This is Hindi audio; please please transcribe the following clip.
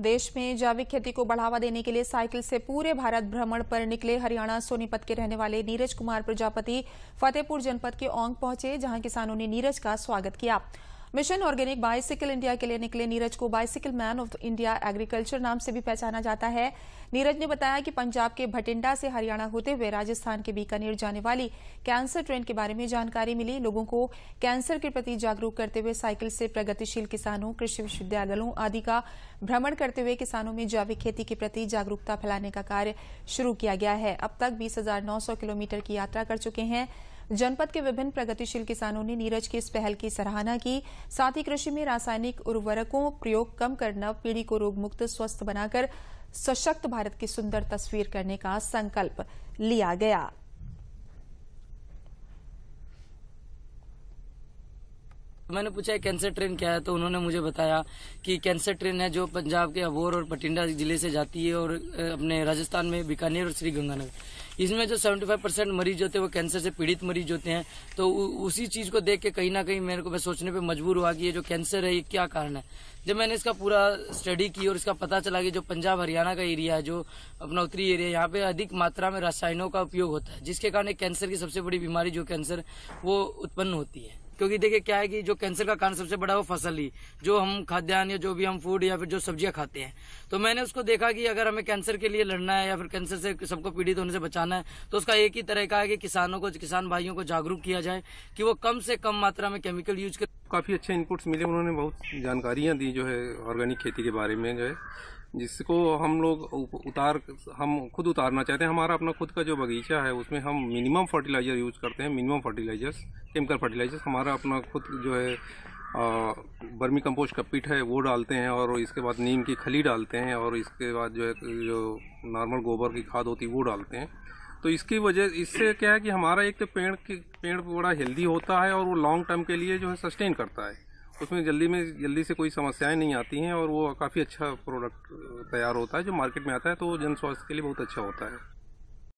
देश में जैविक खेती को बढ़ावा देने के लिए साइकिल से पूरे भारत भ्रमण पर निकले हरियाणा सोनीपत के रहने वाले नीरज कुमार प्रजापति फतेहपुर जनपद के ओंग पहुंचे जहां किसानों ने नीरज का स्वागत किया मिशन ऑर्गेनिक बाइसिकल इंडिया के लिए निकले नीरज को bicycle man of India agriculture नाम से भी पहचाना जाता है नीरज ने बताया कि पंजाब के भटिंडा से हरियाणा होते हुए राजस्थान के बीकानेर जाने वाली कैंसर ट्रेन के बारे में जानकारी मिली लोगों को कैंसर के प्रति जागरूक करते हुए साइकिल से प्रगतिशील किसानों कृषि विश्वविद्यालयों आदि का भ्रमण करते हुए किसानों में जैविक खेती के प्रति जागरूकता फैलाने का कार्य शुरू किया गया है अब तक बीस किलोमीटर की यात्रा कर चुके हैं जनपद के विभिन्न प्रगतिशील किसानों ने नीरज की इस पहल की सराहना की साथ ही कृषि में रासायनिक उर्वरकों प्रयोग कम कर नव पीढ़ी को रोगमुक्त स्वस्थ बनाकर सशक्त भारत की सुंदर तस्वीर करने का संकल्प लिया गया मैंने पूछा कैंसर ट्रेन क्या है तो उन्होंने मुझे बताया कि कैंसर ट्रेन है जो पंजाब के अबोर और पटिंडा जिले से जाती है और अपने राजस्थान में बीकानेर और श्रीगंगानगर इसमें जो तो 75 परसेंट मरीज होते हैं वो कैंसर से पीड़ित मरीज होते हैं तो उसी चीज को देख के कहीं ना कहीं मेरे को मैं सोचने पर मजबूर हुआ कि ये जो कैंसर है ये क्या कारण है जब मैंने इसका पूरा स्टडी की और इसका पता चला कि जो पंजाब हरियाणा का एरिया है जो अपना उत्तरी एरिया यहाँ पे अधिक मात्रा में रसायनों का उपयोग होता है जिसके कारण कैंसर की सबसे बड़ी बीमारी जो कैंसर वो उत्पन्न होती है क्योंकि देखिए क्या है कि जो कैंसर का कारण सबसे बड़ा वो फसल ही जो हम खाद्यान्न या जो भी हम फूड या फिर जो सब्जियां खाते हैं तो मैंने उसको देखा कि अगर हमें कैंसर के लिए लड़ना है या फिर कैंसर से सबको पीड़ित होने से बचाना है तो उसका एक ही तरीका है कि किसानों को किसान भाइयों को जागरूक किया जाए कि वो कम से कम मात्रा में केमिकल यूज कर काफ़ी अच्छे इनपुट्स मिले उन्होंने बहुत जानकारियाँ दी जो है ऑर्गेनिक खेती के बारे में जो है जिसको हम लोग उतार हम खुद उतारना चाहते हैं हमारा अपना खुद का जो बगीचा है उसमें हम मिनिमम फर्टिलाइज़र यूज़ करते हैं मिनिमम फर्टिलाइज़र्स केमिकल फर्टिलाइज़र्स हमारा अपना खुद जो है बर्मी कंपोस्ट का पिट है वो डालते हैं और इसके बाद नीम की खली डालते हैं और इसके बाद जो है जो नॉर्मल गोबर की खाद होती है वो डालते हैं तो इसकी वजह इससे क्या है कि हमारा एक तो पेड़ पेड़ बड़ा हेल्दी होता है और वो लॉन्ग टर्म के लिए जो है सस्टेन करता है उसमें जल्दी में जल्दी से कोई समस्याएं नहीं आती हैं और वो काफ़ी अच्छा प्रोडक्ट तैयार होता है जो मार्केट में आता है तो जन स्वास्थ्य के लिए बहुत अच्छा होता है